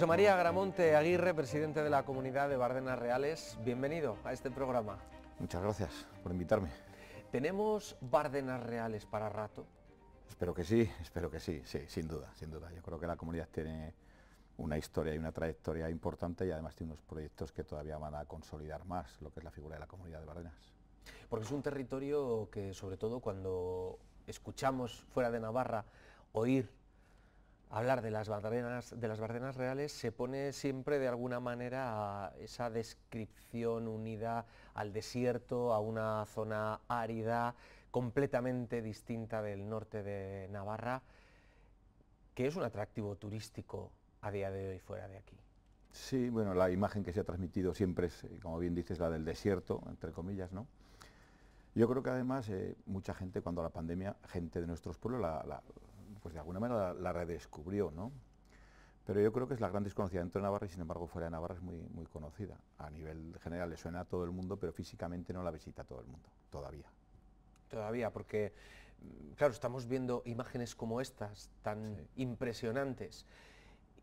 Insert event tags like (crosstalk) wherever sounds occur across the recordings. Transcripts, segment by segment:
José María Gramonte Aguirre, presidente de la comunidad de Bardenas Reales, bienvenido a este programa. Muchas gracias por invitarme. ¿Tenemos Bardenas Reales para rato? Espero que sí, espero que sí, sí, sin duda, sin duda. Yo creo que la comunidad tiene una historia y una trayectoria importante y además tiene unos proyectos que todavía van a consolidar más lo que es la figura de la comunidad de Bardenas. Porque es un territorio que sobre todo cuando escuchamos fuera de Navarra oír hablar de las bardenas, de las bardenas reales se pone siempre de alguna manera a esa descripción unida al desierto, a una zona árida, completamente distinta del norte de Navarra, que es un atractivo turístico a día de hoy fuera de aquí. Sí, bueno, la imagen que se ha transmitido siempre es, eh, como bien dices, la del desierto, entre comillas, ¿no? Yo creo que además eh, mucha gente cuando la pandemia, gente de nuestros pueblos, la, pues de alguna manera la, redescubrió, ¿no? Pero yo creo que es la gran desconocida dentro de Navarra y sin embargo fuera de Navarra es muy, muy conocida. A nivel general le suena a todo el mundo, pero físicamente no la visita todo el mundo, todavía. Todavía, porque, mm, claro, estamos viendo imágenes como estas, tan impresionantes,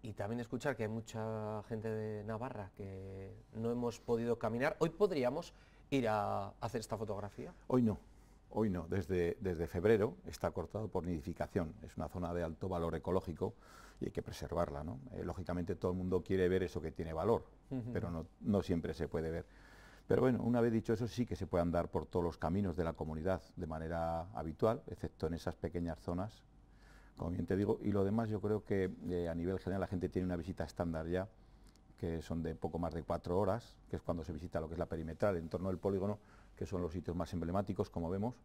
y también escuchar que hay mucha gente de Navarra que no hemos podido caminar. Hoy podríamos ir a hacer esta fotografía. Hoy no, hoy no, desde, desde febrero está cortado por nidificación, es una zona de alto valor ecológico y hay que preservarla. ¿no? Eh, lógicamente todo el mundo quiere ver eso que tiene valor, pero no, siempre se puede ver. Pero bueno, una vez dicho eso, sí que se puede andar por todos los caminos de la comunidad de manera habitual, excepto en esas pequeñas zonas, como bien te digo. Y lo demás, yo creo que eh, a nivel general la gente tiene una visita estándar ya, que son de poco más de cuatro horas, que es cuando se visita lo que es la perimetral en torno al polígono, que son los sitios más emblemáticos, como vemos,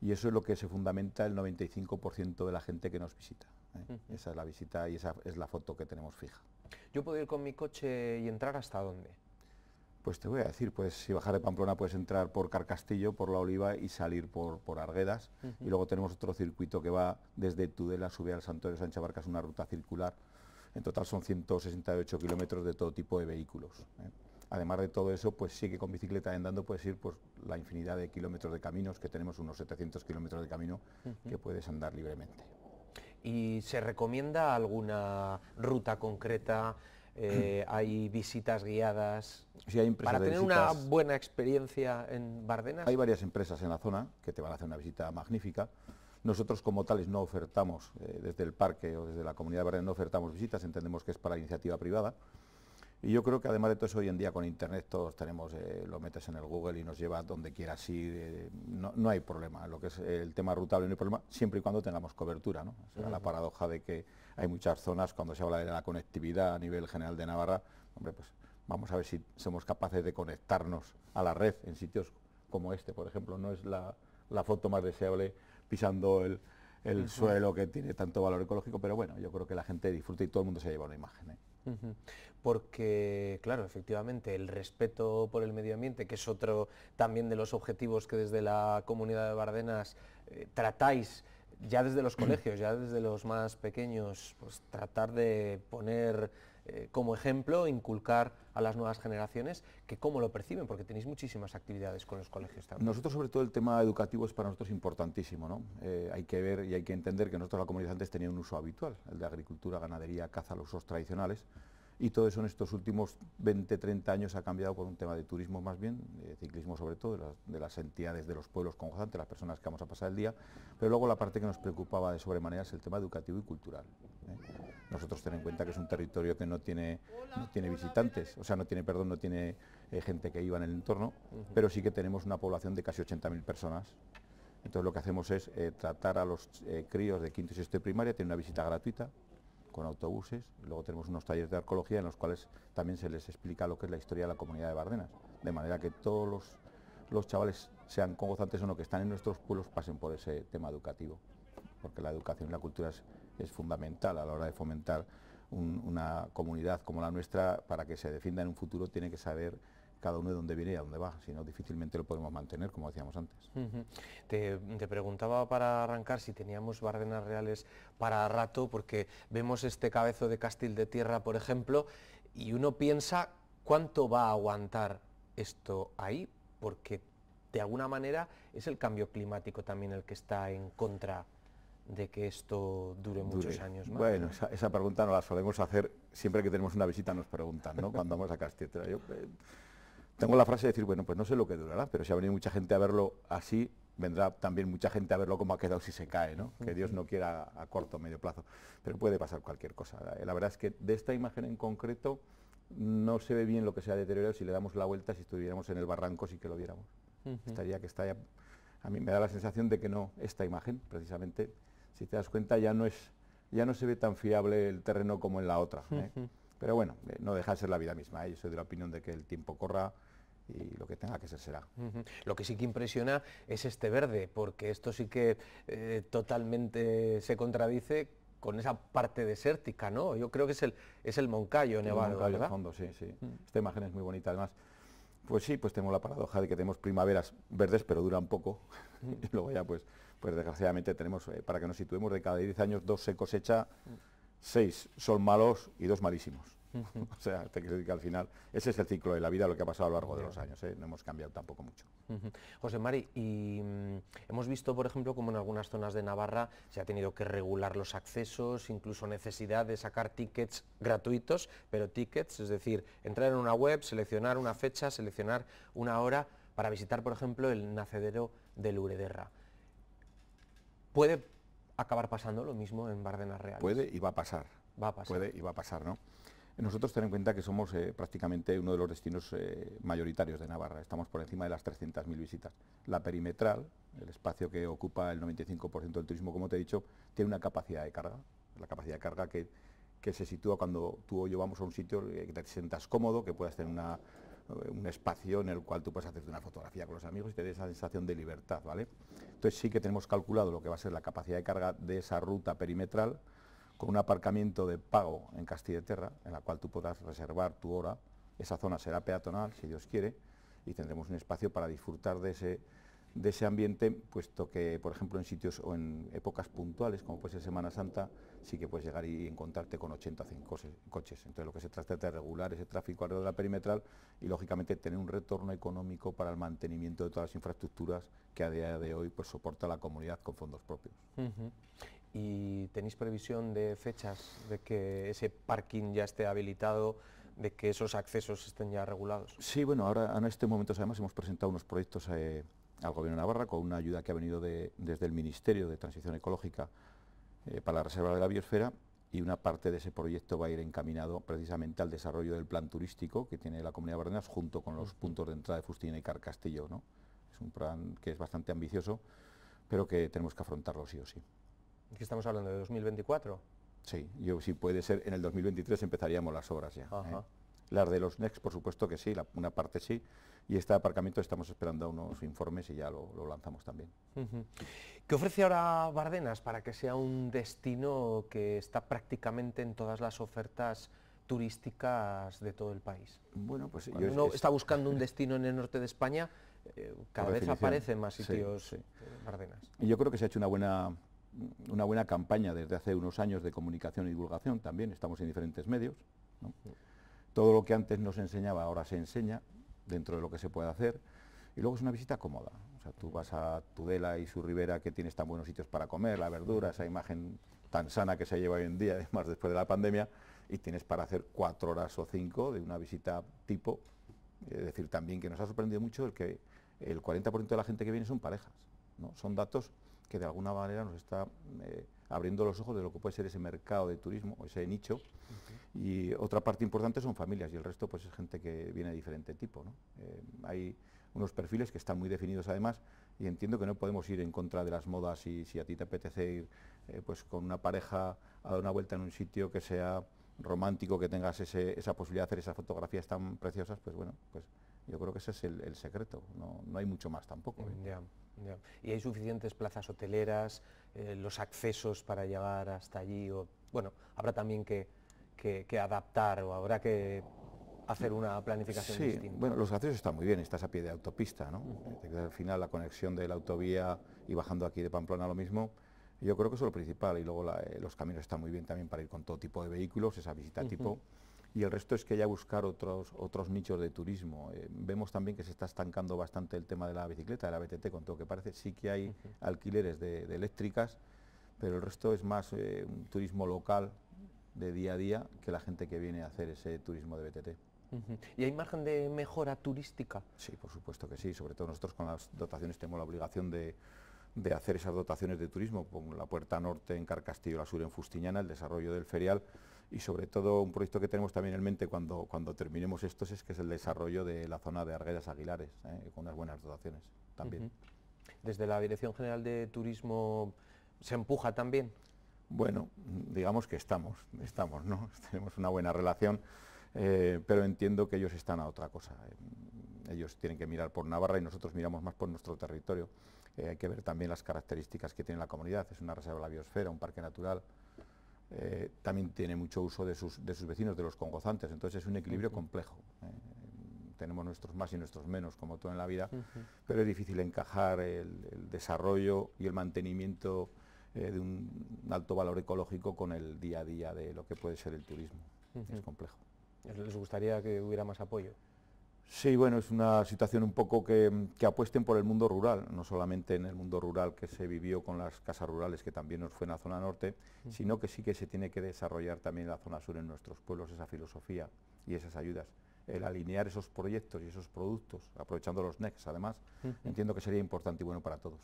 y eso es lo que se fundamenta el 95% de la gente que nos visita. ¿eh? Esa es la visita y esa es la foto que tenemos fija. ¿Yo puedo ir con mi coche y entrar hasta dónde? Pues te voy a decir, pues si bajar de Pamplona puedes entrar por Carcastillo, por La Oliva y salir por, por Arguedas. Y luego tenemos otro circuito que va desde Tudela, sube al Santuario de San Chabarca, es una ruta circular. En total son 168 kilómetros de todo tipo de vehículos. ¿eh? Además de todo eso, pues sí que con bicicleta andando puedes ir pues, la infinidad de kilómetros de caminos, que tenemos unos 700 kilómetros de camino que puedes andar libremente. ¿Y se recomienda alguna ruta concreta? Eh, (clears throat) hay visitas guiadas. Sí, hay empresas Para tener una buena experiencia en Bardenas. Hay varias empresas en la zona que te van a hacer una visita magnífica. Nosotros como tales no ofertamos, eh, desde el parque o desde la comunidad de Bardenas no ofertamos visitas, entendemos que es para iniciativa privada. Y yo creo que además de todo eso, hoy en día con Internet todos tenemos, eh, lo metes en el Google y nos lleva donde quieras así, eh, no, hay problema, lo que es el tema rutable no hay problema, siempre y cuando tengamos cobertura, ¿no? será la paradoja de que hay muchas zonas, cuando se habla de la conectividad a nivel general de Navarra, hombre, pues vamos a ver si somos capaces de conectarnos a la red en sitios como este, por ejemplo, no es la, foto más deseable pisando el, suelo que tiene tanto valor ecológico, pero bueno, yo creo que la gente disfruta y todo el mundo se lleva una imagen. ¿eh? Porque, claro, efectivamente, el respeto por el medio ambiente, que es otro también de los objetivos que desde la comunidad de Bardenas eh, tratáis ya desde los (clears throat) colegios, ya desde los más pequeños, pues tratar de poner eh, como ejemplo, inculcar a las nuevas generaciones, que cómo lo perciben, porque tenéis muchísimas actividades con los colegios también. Nosotros, sobre todo, el tema educativo es para nosotros importantísimo, ¿no? Eh, hay que ver y hay que entender que nosotros, la comunidad antes tenía un uso habitual, el de agricultura, ganadería, caza, los usos tradicionales, y todo eso en estos últimos 20, 30 años ha cambiado con un tema de turismo más bien, de ciclismo sobre todo, de las, entidades de los pueblos conjugantes, las personas que vamos a pasar el día, pero luego la parte que nos preocupaba de sobremanera es el tema educativo y cultural. ¿eh? Nosotros ten en cuenta que es un territorio que no tiene, tiene visitantes, o sea, no tiene, perdón, no tiene eh, gente que iba en el entorno, pero sí que tenemos una población de casi 80.000 personas, entonces lo que hacemos es eh, tratar a los críos de quinto y sexto de primaria, tiene una visita gratuita, con autobuses. Luego tenemos unos talleres de arqueología en los cuales también se les explica lo que es la historia de la comunidad de Bardenas, de manera que todos los, chavales, sean congozantes o no, que están en nuestros pueblos, pasen por ese tema educativo, porque la educación y la cultura es, fundamental a la hora de fomentar una comunidad como la nuestra, para que se defienda en un futuro, tiene que saber cada uno de dónde viene y a dónde va, si no difícilmente lo podemos mantener, como decíamos antes. te, preguntaba para arrancar si teníamos barrenas Reales para rato, porque vemos este cabezo de Castil de Tierra, por ejemplo, y uno piensa cuánto va a aguantar esto ahí, porque de alguna manera es el cambio climático también el que está en contra de que esto dure muchos años más? Bueno, esa, pregunta no la solemos hacer siempre que tenemos una visita, nos preguntan, ¿no? (laughs) Cuando vamos a Castilla. Yo, eh, tengo la frase de decir, bueno, pues no sé lo que durará, pero si ha venido mucha gente a verlo así, vendrá también mucha gente a verlo como ha quedado si se cae, ¿no? Que Dios no quiera a corto o medio plazo. Pero puede pasar cualquier cosa. Eh, la verdad es que de esta imagen en concreto no se ve bien lo que se ha deteriorado. Si le damos la vuelta, si estuviéramos en el barranco, sí que lo viéramos. Estaría que está ya... A mí me da la sensación de que no, esta imagen, precisamente, si te das cuenta, ya no es ya no se ve tan fiable el terreno como en la otra. ¿eh? Pero bueno, eh, no deja de ser la vida misma. ¿eh? Yo soy de la opinión de que el tiempo corra y lo que tenga que ser será. Lo que sí que impresiona es este verde, porque esto sí que eh, totalmente se contradice con esa parte desértica, ¿no? Yo creo que es el, es el Moncayo el nevado, fondo, sí, sí. Mm. Esta imagen es muy bonita, además. Pues sí, pues tenemos la paradoja de que tenemos primaveras verdes, pero duran poco. Mm. (laughs) y luego ya, pues, pues desgraciadamente tenemos, para que nos situemos, de cada 10 años dos se cosecha... Mm seis son malos y dos malísimos. (laughs) o sea, te que al final ese es el ciclo de la vida, lo que ha pasado a lo largo de los años, ¿eh? no hemos cambiado tampoco mucho. José Mari, y mm, hemos visto, por ejemplo, como en algunas zonas de Navarra se ha tenido que regular los accesos, incluso necesidad de sacar tickets gratuitos, pero tickets, es decir, entrar en una web, seleccionar una fecha, seleccionar una hora para visitar, por ejemplo, el nacedero de Lurederra. ¿Puede acabar pasando lo mismo en Bardenas Real. Puede y va a pasar. Va a pasar. Puede y va a pasar, ¿no? Nosotros tenemos en cuenta que somos eh, prácticamente uno de los destinos eh, mayoritarios de Navarra, estamos por encima de las 300.000 visitas. La perimetral, el espacio que ocupa el 95% del turismo, como te he dicho, tiene una capacidad de carga, la capacidad de carga que, que se sitúa cuando tú o yo vamos a un sitio eh, que te sientas cómodo, que puedas tener una, eh, un espacio en el cual tú puedes hacerte una fotografía con los amigos y te esa sensación de libertad, ¿vale? Entonces sí que tenemos calculado lo que va a ser la capacidad de carga de esa ruta perimetral con un aparcamiento de pago en Castilla y Terra, en la cual tú podrás reservar tu hora, esa zona será peatonal, si Dios quiere, y tendremos un espacio para disfrutar de ese, de ese ambiente, puesto que, por ejemplo, en sitios o en épocas puntuales, como puede ser Semana Santa, sí que puedes llegar y encontrarte con 80 85 coches. Entonces lo que se trata es de regular ese tráfico alrededor de la perimetral y lógicamente tener un retorno económico para el mantenimiento de todas las infraestructuras que a día de hoy pues, soporta la comunidad con fondos propios. ¿Y tenéis previsión de fechas de que ese parking ya esté habilitado? de que esos accesos estén ya regulados. Sí, bueno, ahora en este momento además hemos presentado unos proyectos eh, al Gobierno de Navarra con una ayuda que ha venido desde el Ministerio de Transición Ecológica eh, para la Reserva de la Biosfera y una parte de ese proyecto va a ir encaminado precisamente al desarrollo del plan turístico que tiene la Comunidad de Bardenas junto con los puntos de entrada de Fustina y Carcastillo. ¿no? Es un plan que es bastante ambicioso, pero que tenemos que afrontarlo sí o sí. ¿Qué estamos hablando de 2024? Sí, yo sí puede ser, en el 2023 empezaríamos las obras ya. ¿eh? Las de los NEX, por supuesto que sí, una parte sí, y este aparcamiento estamos esperando unos informes y ya lo, lanzamos también. ¿Qué ofrece ahora Bardenas para que sea un destino que está prácticamente en todas las ofertas turísticas de todo el país? Bueno, pues uno está buscando un destino en el norte de España, eh, cada vez aparecen más sitios eh, Bardenas. Y yo creo que se ha hecho una buena una buena campaña desde hace unos años de comunicación y divulgación, también estamos en diferentes medios. Todo lo que antes nos enseñaba ahora se enseña dentro de lo que se puede hacer. Y luego es una visita cómoda. O sea, tú vas a Tudela y su ribera que tienes tan buenos sitios para comer, la verdura, esa imagen tan sana que se lleva hoy en día, (laughs) además después de la pandemia, y tienes para hacer cuatro horas o cinco de una visita tipo. Es decir, también que nos ha sorprendido mucho el que el 40% de la gente que viene son parejas. ¿no? Son datos que de alguna manera nos está... Eh, abriendo los ojos de lo que puede ser ese mercado de turismo, ese nicho. Y otra parte importante son familias y el resto pues es gente que viene de diferente tipo. Eh, hay unos perfiles que están muy definidos además y entiendo que no podemos ir en contra de las modas y si a ti te apetece ir eh, pues con una pareja a dar una vuelta en un sitio que sea romántico, que tengas esa posibilidad de hacer esas fotografías tan preciosas, pues bueno, pues yo creo que ese es el, secreto, no, hay mucho más tampoco. ¿eh? ¿Y hay suficientes plazas hoteleras, eh, los accesos para llegar hasta allí? O, bueno, habrá también que, que, adaptar o habrá que hacer una planificación sí, Bueno, los accesos están muy bien, estás a pie de autopista, ¿no? Al final la conexión de la autovía y bajando aquí de Pamplona lo mismo, yo creo que eso es lo principal y luego eh, los caminos están muy bien también para ir con todo tipo de vehículos, esa visita tipo y el resto es que haya buscar otros, otros nichos de turismo. Eh, vemos también que se está estancando bastante el tema de la bicicleta, de la BTT, con todo que parece. Sí que hay alquileres de, eléctricas, pero el resto es más eh, un turismo local de día a día que la gente que viene a hacer ese turismo de BTT. ¿Y hay margen de mejora turística? Sí, por supuesto que sí, sobre todo nosotros con las dotaciones tenemos la obligación de, de hacer esas dotaciones de turismo, como la Puerta Norte en Carcastillo, la Sur en Fustiñana, el desarrollo del ferial, y sobre todo un proyecto que tenemos también en mente cuando, cuando terminemos estos es que es el desarrollo de la zona de Arguedas Aguilares, ¿eh? con unas buenas dotaciones también. Desde la Dirección General de Turismo se empuja también. Bueno, digamos que estamos, estamos, ¿no? (laughs) Tenemos una buena relación, eh, pero entiendo que ellos están a otra cosa. Ellos tienen que mirar por Navarra y nosotros miramos más por nuestro territorio. Eh, hay que ver también las características que tiene la comunidad. Es una reserva de la biosfera, un parque natural, eh, también tiene mucho uso de sus, vecinos, de los congozantes, entonces es un equilibrio complejo. Eh, tenemos nuestros más y nuestros menos, como todo en la vida, pero es difícil encajar el, desarrollo y el mantenimiento eh, de un alto valor ecológico con el día a día de lo que puede ser el turismo. Es complejo. ¿Les gustaría que hubiera más apoyo? Sí, bueno, es una situación un poco que, apuesten por el mundo rural, no solamente en el mundo rural que se vivió con las casas rurales, que también nos fue en la zona norte, sino que sí que se tiene que desarrollar también en la zona sur, en nuestros pueblos, esa filosofía y esas ayudas. El alinear esos proyectos y esos productos, aprovechando los NECs además, entiendo que sería importante y bueno para todos.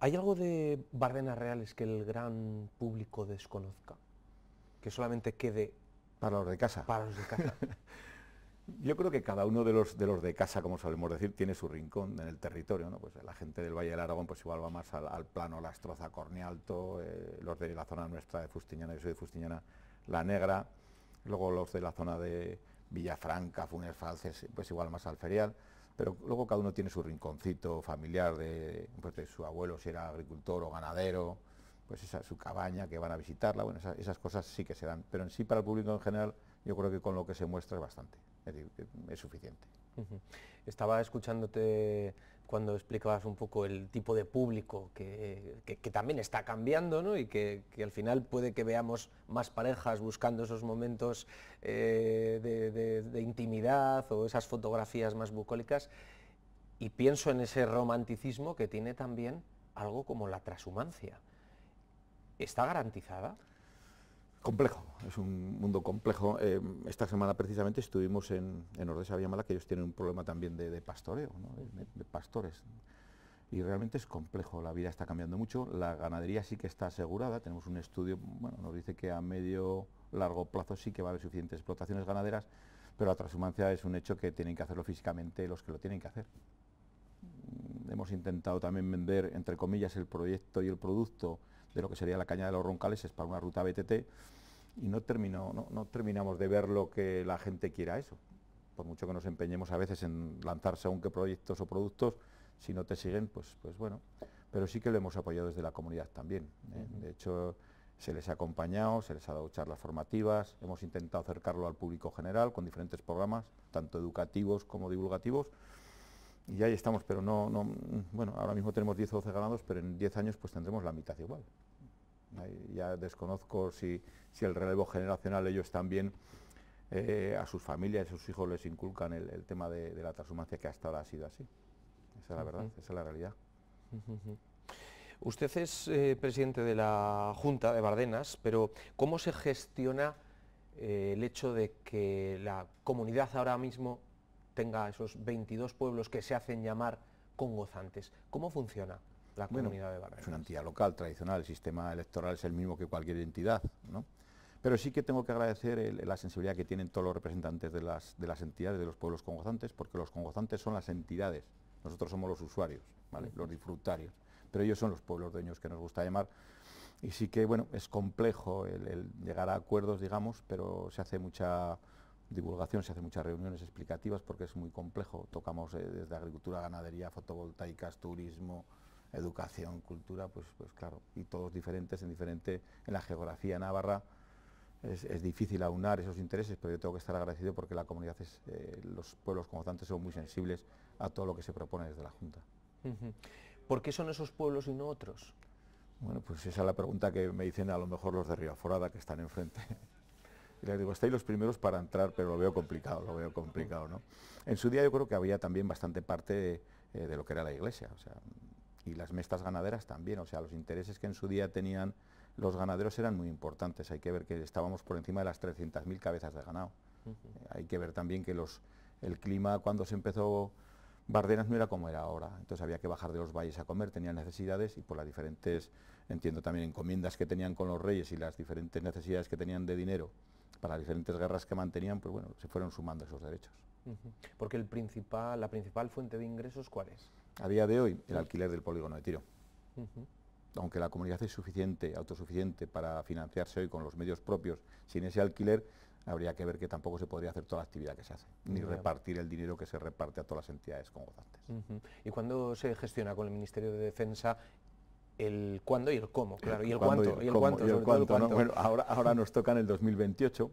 ¿Hay algo de Bardenas Reales que el gran público desconozca? Que solamente quede... Para los de casa. Para los de casa. (laughs) Yo creo que cada uno de los, de casa, como solemos decir, tiene su rincón en el territorio. Pues la gente del Valle del Aragón pues igual va más al, plano La Estroza, Cornialto, eh, los de la zona nuestra de Fustiñana, yo soy de Fustiñana, La Negra, luego los de la zona de Villafranca, Funes Falces, pues igual más al ferial. Pero luego cada uno tiene su rinconcito familiar de, pues su abuelo, si era agricultor o ganadero, pues su cabaña que van a visitarla, bueno, esas, esas cosas sí que se dan. Pero en sí para el público en general yo creo que con lo que se muestra es bastante es suficiente. Estaba escuchándote cuando explicabas un poco el tipo de público que, también está cambiando y que, al final puede que veamos más parejas buscando esos momentos eh, de, intimidad o esas fotografías más bucólicas. Y pienso en ese romanticismo que tiene también algo como la trashumancia. ¿Está garantizada? Complejo, es un mundo complejo. Eh, esta semana precisamente estuvimos en, en Ordesa Villamala, que ellos tienen un problema también de, pastoreo, de, pastores. Y realmente es complejo, la vida está cambiando mucho, la ganadería sí que está asegurada, tenemos un estudio, bueno, nos dice que a medio, largo plazo sí que va a haber suficientes explotaciones ganaderas, pero la transhumancia es un hecho que tienen que hacerlo físicamente los que lo tienen que hacer. Mm, hemos intentado también vender, entre comillas, el proyecto y el producto de lo que sería la caña de los roncales, es para una ruta BTT, y no, no, terminamos de ver lo que la gente quiera eso. Por mucho que nos empeñemos a veces en lanzarse qué proyectos o productos, si no te siguen, pues, pues bueno. Pero sí que lo hemos apoyado desde la comunidad también. ¿eh? De hecho, se les ha acompañado, se les ha dado charlas formativas, hemos intentado acercarlo al público general con diferentes programas, tanto educativos como divulgativos. Y ahí estamos, pero no, no mm, bueno, ahora mismo tenemos 10 o 12 ganados, pero en 10 años pues tendremos la mitad igual. Ya desconozco si, el relevo generacional ellos también eh, a sus familias, a sus hijos les inculcan el, tema de, la transhumancia que hasta ahora ha sido así. Esa es la verdad, esa es la realidad. Usted es eh, presidente de la Junta de Bardenas, pero ¿cómo se gestiona eh, el hecho de que la comunidad ahora mismo tenga esos 22 pueblos que se hacen llamar congozantes? ¿Cómo funciona? la comunidad de Es una entidad local tradicional, el sistema electoral es el mismo que cualquier entidad, ¿no? Pero sí que tengo que agradecer la sensibilidad que tienen todos los representantes de las, entidades, de los pueblos congozantes, porque los congozantes son las entidades, nosotros somos los usuarios, ¿vale? los disfrutarios, pero ellos son los pueblos dueños que nos gusta llamar. Y sí que, bueno, es complejo el, llegar a acuerdos, digamos, pero se hace mucha divulgación, se hace muchas reuniones explicativas porque es muy complejo. Tocamos eh, desde agricultura, ganadería, fotovoltaicas, turismo, educación, cultura, pues, pues, claro, y todos diferentes en diferente, en la geografía navarra es, difícil aunar esos intereses, pero yo tengo que estar agradecido porque la comunidad es, eh, los pueblos como tantos son muy sensibles a todo lo que se propone desde la Junta. ¿Por qué son esos pueblos y no otros? Bueno, pues esa es la pregunta que me dicen a lo mejor los de Río Forada que están enfrente. (laughs) Y les digo, estáis los primeros para entrar, pero lo veo complicado, lo veo complicado, ¿no? En su día yo creo que había también bastante parte de, eh, de lo que era la iglesia, o sea, y las mestas ganaderas también, o sea, los intereses que en su día tenían los ganaderos eran muy importantes, hay que ver que estábamos por encima de las 300.000 cabezas de ganado, eh, hay que ver también que los, el clima cuando se empezó Bardenas no era como era ahora, entonces había que bajar de los valles a comer, tenían necesidades y por las diferentes, entiendo también, encomiendas que tenían con los reyes y las diferentes necesidades que tenían de dinero para las diferentes guerras que mantenían, pues bueno, se fueron sumando esos derechos. Porque la principal fuente de ingresos, ¿cuál es? a día de hoy, el alquiler del polígono de tiro. Aunque la comunidad es suficiente, autosuficiente para financiarse hoy con los medios propios, sin ese alquiler, habría que ver que tampoco se podría hacer toda la actividad que se hace, ni repartir el dinero que se reparte a todas las entidades congozantes. ¿Y cuándo se gestiona con el Ministerio de Defensa el cuándo y el cómo? Claro, y el cuánto, ahora, nos toca en el 2028,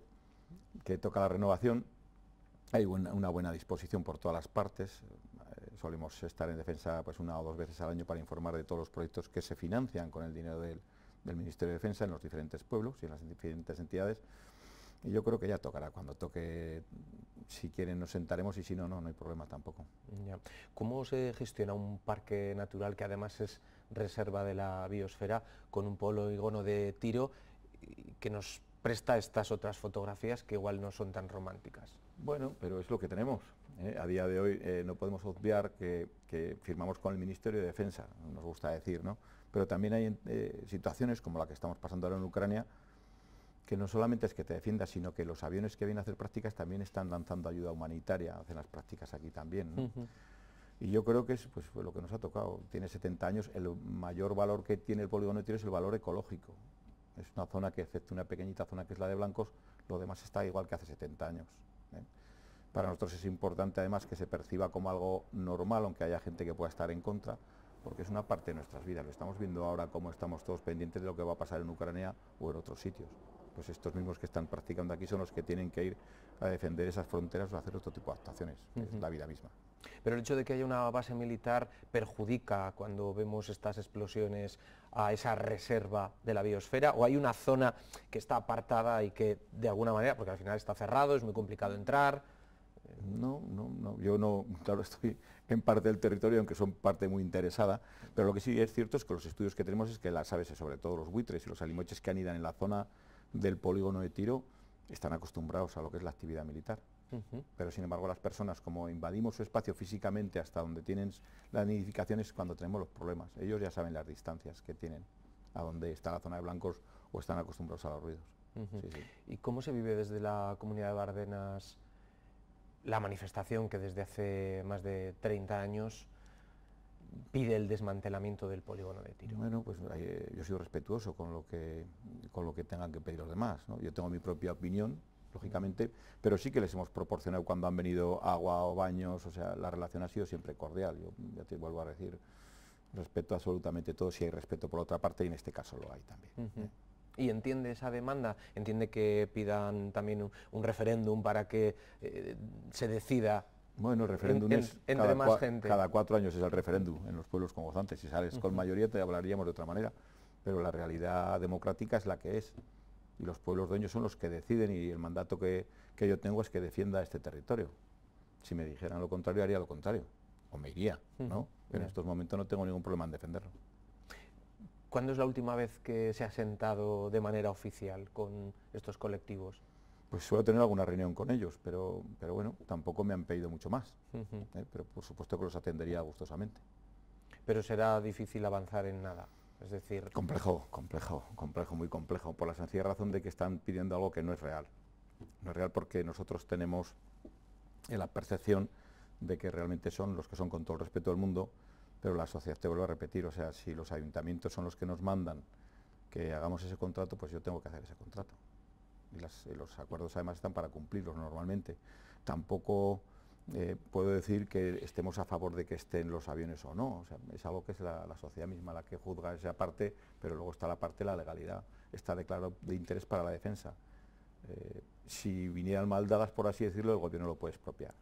que toca la renovación, hay una buena disposición por todas las partes, solemos estar en defensa pues una o dos veces al año para informar de todos los proyectos que se financian con el dinero del, Ministerio de Defensa en los diferentes pueblos y en las diferentes entidades. Y yo creo que ya tocará, cuando toque, si quieren nos sentaremos y si no, no, no hay problema tampoco. ¿Cómo se gestiona un parque natural que además es reserva de la biosfera con un polo polígono de tiro que nos presta estas otras fotografías que igual no son tan románticas? Bueno, pero es lo que tenemos. ¿eh? a día de hoy eh, no podemos obviar que, firmamos con el Ministerio de Defensa, nos gusta decir, ¿no? Pero también hay eh, situaciones como la que estamos pasando ahora en Ucrania, que no solamente es que te defiendas, sino que los aviones que vienen a hacer prácticas también están lanzando ayuda humanitaria, hacen las prácticas aquí también. Y yo creo que es pues, lo que nos ha tocado. Tiene 70 años, el mayor valor que tiene el polígono de es el valor ecológico. Es una zona que, excepto una pequeñita zona que es la de blancos, lo demás está igual que hace 70 años. Para nosotros es importante además que se perciba como algo normal, aunque haya gente que pueda estar en contra, porque es una parte de nuestras vidas. Lo estamos viendo ahora como estamos todos pendientes de lo que va a pasar en Ucrania o en otros sitios. Pues estos mismos que están practicando aquí son los que tienen que ir a defender esas fronteras o hacer otro tipo de actuaciones. la vida misma. Pero el hecho de que haya una base militar perjudica cuando vemos estas explosiones a esa reserva de la biosfera o hay una zona que está apartada y que de alguna manera, porque al final está cerrado, es muy complicado entrar no, no, no, yo no, claro, (laughs) estoy en parte del territorio, aunque son parte muy interesada, pero lo que sí es cierto es que los estudios que tenemos es que las aves, sobre todo los buitres y los alimoches que anidan en la zona del polígono de tiro, están acostumbrados a lo que es la actividad militar. Pero sin embargo las personas, como invadimos su espacio físicamente hasta donde tienen las nidificaciones, es cuando tenemos los problemas. Ellos ya saben las distancias que tienen, a donde está la zona de blancos o están acostumbrados a los ruidos. ¿Y cómo se vive desde la comunidad de Bardenas la manifestación que desde hace más de 30 años pide el desmantelamiento del polígono de tiro. Bueno, pues eh, yo soy respetuoso con lo que, con lo que tengan que pedir los demás. Yo tengo mi propia opinión, lógicamente, pero sí que les hemos proporcionado cuando han venido agua o baños, o sea, la relación ha sido siempre cordial, yo ya te vuelvo a decir, respeto absolutamente todo, si hay respeto por otra parte, y en este caso lo hay también y entiende esa demanda, entiende que pidan también un, referéndum para que eh, se decida. Bueno, el referéndum es cada, gente. cada cuatro años es el referéndum en los pueblos gozantes Si sales con mayoría te hablaríamos de otra manera, pero la realidad democrática es la que es y los pueblos dueños son los que deciden y el mandato que, yo tengo es que defienda este territorio. Si me dijeran lo contrario haría lo contrario o me iría, ¿no? en estos momentos no tengo ningún problema en defenderlo. ¿Cuándo es la última vez que se ha sentado de manera oficial con estos colectivos? Pues suelo tener alguna reunión con ellos, pero, bueno, tampoco me han pedido mucho más. ¿eh? Pero por supuesto que los atendería gustosamente. Pero será difícil avanzar en nada. Es decir... Complejo, complejo, complejo, muy complejo, por la sencilla razón de que están pidiendo algo que no es real. No es real porque nosotros tenemos la percepción de que realmente son los que son, con todo el respeto del mundo, pero la sociedad, te vuelvo a repetir, o sea, si los ayuntamientos son los que nos mandan que hagamos ese contrato, pues yo tengo que hacer ese contrato. Y, los acuerdos además están para cumplirlos normalmente. Tampoco eh, puedo decir que estemos a favor de que estén los aviones o no, sea, es algo que es la, sociedad misma la que juzga esa parte, pero luego está la parte de la legalidad, está declarado de interés para la defensa. Eh, si vinieran dadas, por así decirlo, el gobierno lo puede expropiar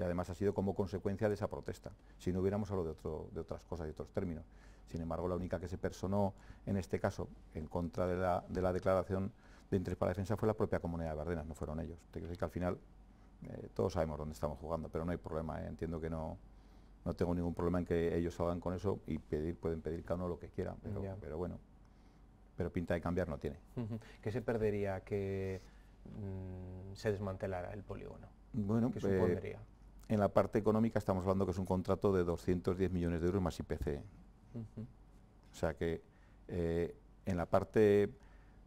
y además ha sido como consecuencia de esa protesta, si no hubiéramos hablado de, otras cosas y otros términos. Sin embargo, la única que se personó en este caso en contra de la, declaración de interés para defensa fue la propia comunidad de Bardenas, no fueron ellos. Te decir que al final eh, todos sabemos dónde estamos jugando, pero no hay problema, ¿eh? entiendo que no, tengo ningún problema en que ellos salgan con eso y pedir, pueden pedir cada uno lo que quieran, pero, bueno, pero pinta de cambiar no tiene. ¿Qué se perdería que mm, se desmantelara el polígono? Bueno, que eh, se supondría? en la parte económica estamos hablando que es un contrato de 210 millones de euros más IPC. O sea que eh, en la parte,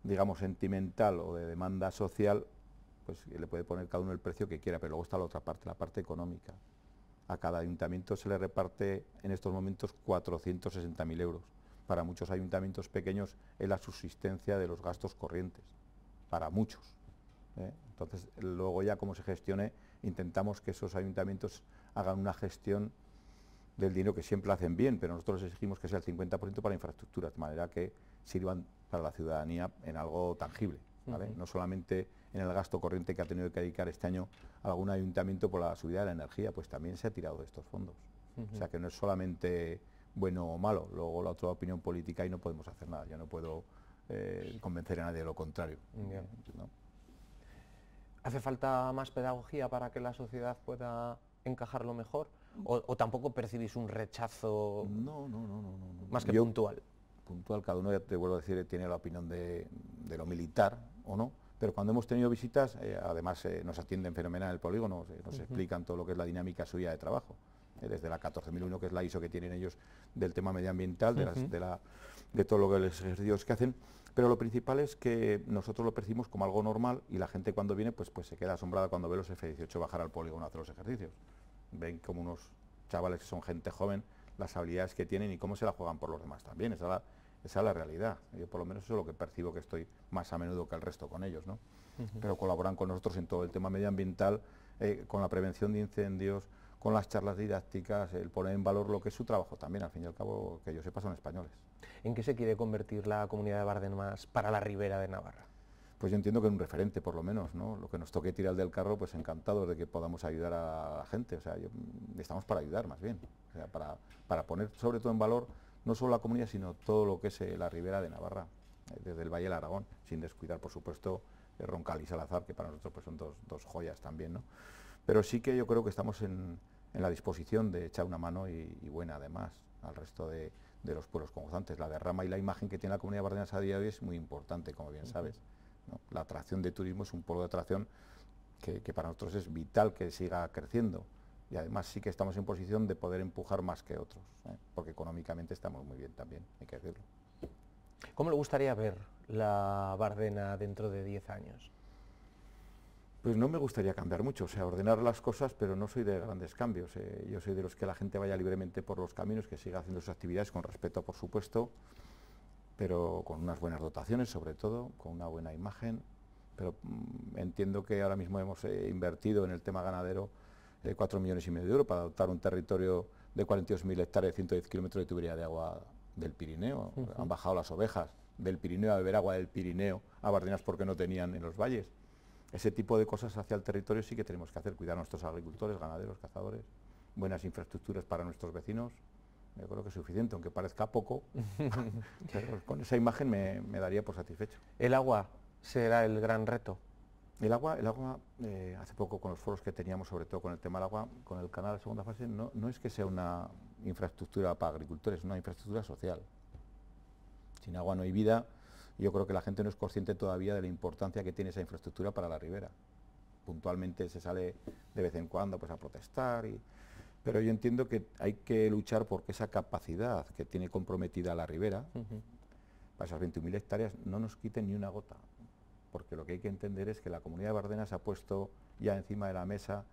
digamos, sentimental o de demanda social, pues le puede poner cada uno el precio que quiera, pero luego está la otra parte, la parte económica. A cada ayuntamiento se le reparte en estos momentos 460.000 euros. Para muchos ayuntamientos pequeños es la subsistencia de los gastos corrientes, para muchos. ¿eh? Entonces, luego ya cómo se gestione intentamos que esos ayuntamientos hagan una gestión del dinero que siempre hacen bien, pero nosotros exigimos que sea el 50% para infraestructuras, de manera que sirvan para la ciudadanía en algo tangible, no solamente en el gasto corriente que ha tenido que dedicar este año algún ayuntamiento por la subida de la energía, pues también se ha tirado de estos fondos. O sea que no es solamente bueno o malo, luego la otra opinión política y no podemos hacer nada, ya no puedo eh, convencer a nadie de lo contrario hace falta más pedagogía para que la sociedad pueda encajarlo mejor? ¿O, tampoco percibís un rechazo no, no, no, más que puntual? Puntual, cada uno, ya te vuelvo a decir, tiene la opinión de, lo militar o no, pero cuando hemos tenido visitas, eh, además eh, nos atienden fenomenal el polígono, nos explican todo lo que es la dinámica suya de trabajo. Eh, desde la 14001, que es la ISO que tienen ellos del tema medioambiental, de, todo lo que los ejercicios que hacen. Pero lo principal es que nosotros lo percibimos como algo normal y la gente cuando viene pues, pues se queda asombrada cuando ve los F-18 bajar al polígono a hacer los ejercicios. Ven como unos chavales que son gente joven, las habilidades que tienen y cómo se la juegan por los demás también. Esa es la, realidad. Yo por lo menos eso es lo que percibo que estoy más a menudo que el resto con ellos. ¿no? Pero colaboran con nosotros en todo el tema medioambiental, eh, con la prevención de incendios, con las charlas didácticas, el poner en valor lo que es su trabajo también, al fin y al cabo, que yo sepa, son españoles. ¿En qué se quiere convertir la comunidad de Bardenmas para la Ribera de Navarra? Pues yo entiendo que en un referente, por lo menos, ¿no? Lo que nos toque tirar del carro, pues encantados de que podamos ayudar a la gente, o sea, mm, estamos para ayudar más bien, o sea, para, para poner sobre todo en valor no solo la comunidad, sino todo lo que es eh, la Ribera de Navarra, eh, desde el Valle del Aragón, sin descuidar, por supuesto, eh, Roncal y Salazar, que para nosotros pues, son dos, dos joyas también, ¿no? pero sí que yo creo que estamos en, la disposición de echar una mano y, buena además al resto de, los pueblos conjuntantes. La derrama y la imagen que tiene la comunidad Bardenas a día de hoy es muy importante, como bien sabes. La atracción de turismo es un polo de atracción que, para nosotros es vital que siga creciendo y además sí que estamos en posición de poder empujar más que otros, ¿eh? porque económicamente estamos muy bien también, hay que decirlo. ¿Cómo le gustaría ver la Bardena dentro de 10 años? Pues no me gustaría cambiar mucho, o sea, ordenar las cosas, pero no soy de grandes cambios. Eh. yo soy de los que la gente vaya libremente por los caminos, que siga haciendo sus actividades con respeto, por supuesto, pero con unas buenas dotaciones, sobre todo, con una buena imagen. Pero mm, entiendo que ahora mismo hemos eh, invertido en el tema ganadero 4 millones y medio de euros para adoptar un territorio de 42.000 hectáreas de 110 kilómetros de tubería de agua del Pirineo. Han bajado las ovejas del Pirineo a beber agua del Pirineo a Bardenas porque no tenían en los valles. Ese tipo de cosas hacia el territorio sí que tenemos que hacer, cuidar a nuestros agricultores, ganaderos, cazadores, buenas infraestructuras para nuestros vecinos. me creo que es suficiente, aunque parezca poco, (laughs) pero con esa imagen me, daría por satisfecho. El agua será el gran reto. El agua, el agua eh, hace poco con los foros que teníamos, sobre todo con el tema del agua, con el canal de segunda fase, no, no es que sea una infraestructura para agricultores, es una infraestructura social. Sin agua no hay vida, yo creo que la gente no es consciente todavía de la importancia que tiene esa infraestructura para la ribera. Puntualmente se sale de vez en cuando pues, a protestar, pero yo entiendo que hay que luchar porque esa capacidad que tiene comprometida la ribera, para esas 21.000 hectáreas, no nos quiten ni una gota, porque lo que hay que entender es que la comunidad de Bardenas ha puesto ya encima de la mesa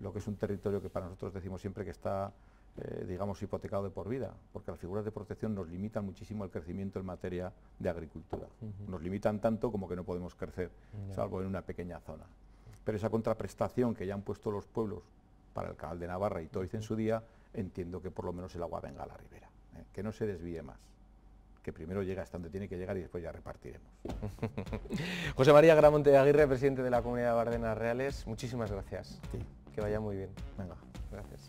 lo que es un territorio que para nosotros decimos siempre que está eh, digamos, hipotecado de por vida, porque las figuras de protección nos limitan muchísimo el crecimiento en materia de agricultura. Nos limitan tanto como que no podemos crecer, salvo en una pequeña zona. Pero esa contraprestación que ya han puesto los pueblos para el canal de Navarra y Toiz en su día, entiendo que por lo menos el agua venga a la ribera, ¿eh? que no se desvíe más que primero llega hasta donde tiene que llegar y después ya repartiremos. (laughs) José María Gramonte Aguirre, presidente de la Comunidad de Bardenas Reales, muchísimas gracias. Que vaya muy bien. Venga. Gracias.